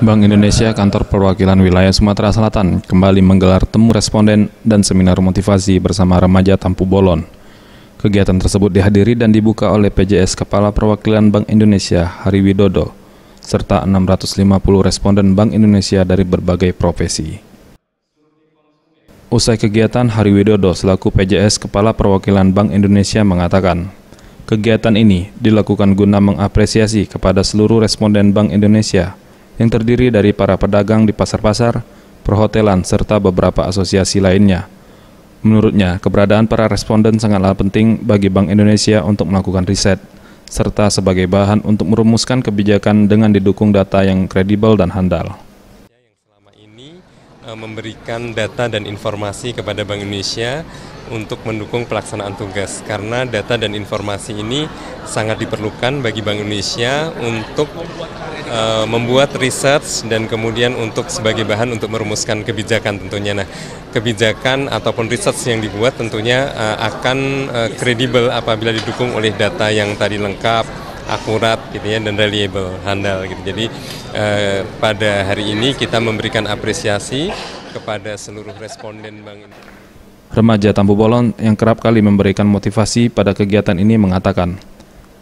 Bank Indonesia Kantor Perwakilan Wilayah Sumatera Selatan kembali menggelar temu responden dan seminar motivasi bersama remaja Tampu Bolon. Kegiatan tersebut dihadiri dan dibuka oleh PJS Kepala Perwakilan Bank Indonesia Hari Widodo serta 650 responden Bank Indonesia dari berbagai profesi. Usai kegiatan, Hari Widodo selaku PJS Kepala Perwakilan Bank Indonesia mengatakan, kegiatan ini dilakukan guna mengapresiasi kepada seluruh responden Bank Indonesia yang terdiri dari para pedagang di pasar-pasar, perhotelan, serta beberapa asosiasi lainnya. Menurutnya, keberadaan para responden sangatlah penting bagi Bank Indonesia untuk melakukan riset, serta sebagai bahan untuk merumuskan kebijakan dengan didukung data yang kredibel dan handal. Eh, memberikan data dan informasi kepada Bank Indonesia untuk mendukung pelaksanaan tugas karena data dan informasi ini sangat diperlukan bagi Bank Indonesia untuk uh, membuat riset dan kemudian untuk sebagai bahan untuk merumuskan kebijakan tentunya. Nah, kebijakan ataupun riset yang dibuat tentunya uh, akan kredibel uh, apabila didukung oleh data yang tadi lengkap akurat gitu ya dan reliable, handal gitu. Jadi eh, pada hari ini kita memberikan apresiasi kepada seluruh responden Bank Remaja Tampu Bolon yang kerap kali memberikan motivasi pada kegiatan ini mengatakan,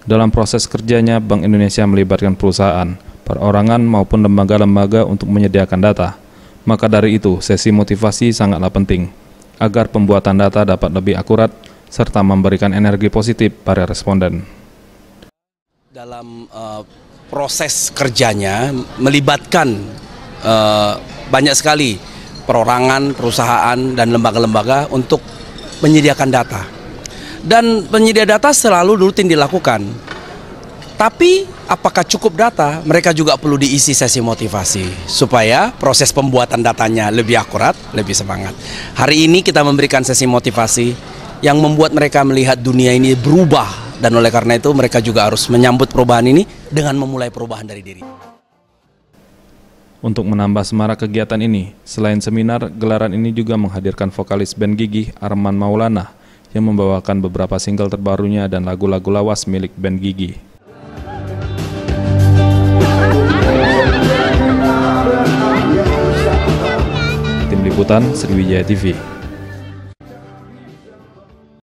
dalam proses kerjanya Bank Indonesia melibatkan perusahaan, perorangan maupun lembaga-lembaga untuk menyediakan data. Maka dari itu, sesi motivasi sangatlah penting agar pembuatan data dapat lebih akurat serta memberikan energi positif pada responden dalam uh, proses kerjanya melibatkan uh, banyak sekali perorangan, perusahaan dan lembaga-lembaga untuk menyediakan data. Dan penyedia data selalu rutin dilakukan. Tapi apakah cukup data? Mereka juga perlu diisi sesi motivasi supaya proses pembuatan datanya lebih akurat, lebih semangat. Hari ini kita memberikan sesi motivasi yang membuat mereka melihat dunia ini berubah dan oleh karena itu mereka juga harus menyambut perubahan ini dengan memulai perubahan dari diri. Untuk menambah semarak kegiatan ini, selain seminar, gelaran ini juga menghadirkan vokalis band Gigi Arman Maulana yang membawakan beberapa single terbarunya dan lagu-lagu lawas milik band Gigi. Tim Liputan Sriwijaya TV